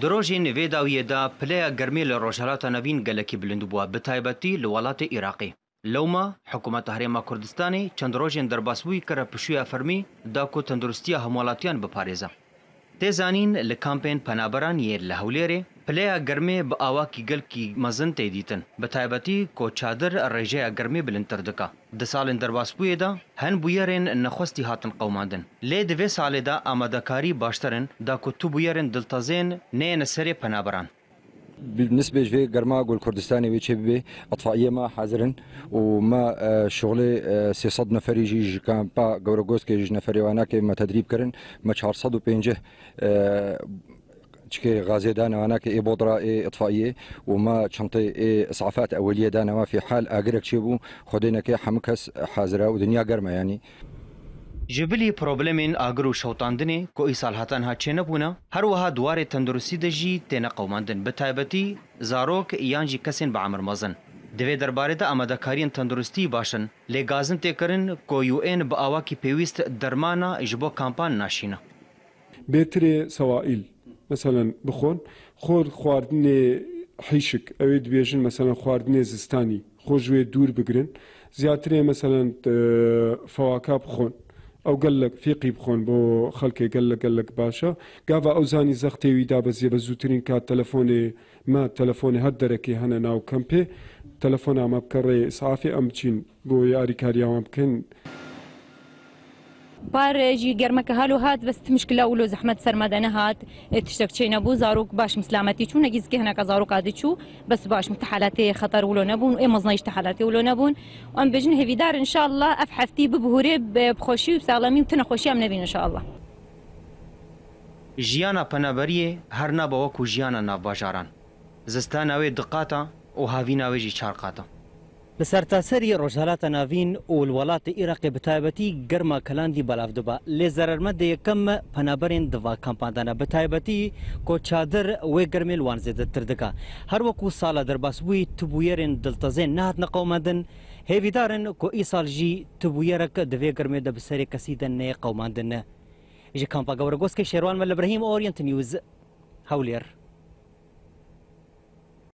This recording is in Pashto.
درۆژی نوێداویەدا پلەیە گەرمی لە ڕۆژهلاتە نەوین گەلکی بلند بووە بەتایبەتی لە وڵاتی عێراقی لەومە حکوومەتە هەرێمە کوردستانی چەند ڕۆژێن دەرباسبووی کەرە پشوویە فەرمی داکۆ تەندروستیە هەموڵاتیان بپارێزە تێزانین لە کامپین پەنابەران یێر لە هەولێرێ پلیا گرمه با آوا کی گل کی مزن تی دیتن به تایبتی کو چادر رجیا گرمه بلن تر دکا د سالن درواز بوی دا هن بویرن نخوستی هاتن قوماندن لی د وی سال دا آمادکاری باشترن دا کو تو بویرن دلتازین نه نسری پنابران بالنسبة في قرما قول كردستاني ويتشي بي أطفائية ما حاضرين وما شغلي سي صد نفري جي كان با قورقوس كي جي نفري وانا كي ما تدريب كرن ما شهر صد وبينجه تشكي غازي دانا هناك اي بودرة اي اطفائية وما شنطي اي اسعافات اولية دانا في حال اقرك شيبو خدينا كي حمكس حازرة ودنيا قرمة يعني جبلی پرابلمین اگرو شوتاندنې کوئی سال هتن ها چنه بونه هر وها دواره تندرستی د جی تنه قومندن به تایبتی زاروک یانجی کسین به عمر مزن د وی دربارې د آماده کارین تندرستی باشن لګازن ته کرن کو یو ان به اوا کی پیوست درمانه جبو کمپان ناشینه بهتره سوائل مثلەن بخۆن خۆر خواردنێ حیشک ئەوێ دبێژن مەمثلەن خواردنێ زستانی خۆژێ دوور بگرن زیاترێ مەمثلەن فەواکە بخۆن ئەو گەلک فێقی بخۆن بۆ خەڵکێ گەل لە گەلک باشە گاوا ئەو زانی زەختێوی دابەزیێ بە زووترین کات تەلەفۆنێ ما تەلەفۆنی هەر دەرەکی هەنە ناو کەمپێ تەلەفۆن ئامە بکەڕێ سافی ئەم بچین بۆ یاریکاریاوان بکەن. پارێژی گەرمەکە هەلو هات بەست مشکلە و لۆ زەحمت سەرمەدە نەهات تشتێک چی نەبوو زارۆک باش مسلامەتی چوو نەگیزکە هەنەکە زارۆکا دەچوو بەس باش متحالاتەیە خەتەر ولۆ نەبوون ئێمە زنای تحالاتێ ولۆ نەبوون ئەم بژن هێویدار انشاءله ئەف هەفتی ببهورێ بخۆشی و ساڵەمی و تنەخۆشیام نەبین انشاءله ژیانە پەنەبەریە هەر نابەوەکو ژیانە ناوباژاران زستانەوەی دقاتە و هاوی ناوێژی چارقاتە لسرتاسری رجالات ناوین و الولات عراق بتایبتی گرما کلاندی بلافدبا لزررمد یکم پنابرین دوا کمپاندانا بتایبتی کو چادر و گرمیل وان زده تردکا هر وکو سالا درباس وی تبویرین دلتزین نهت نقومدن هیویدارن کو ای سال جی تبویرک دوی گرمی د بسری کسیدن نه قوماندن جی کمپا گورگوس که شیروان مل ابراهیم اورینت نیوز هولیر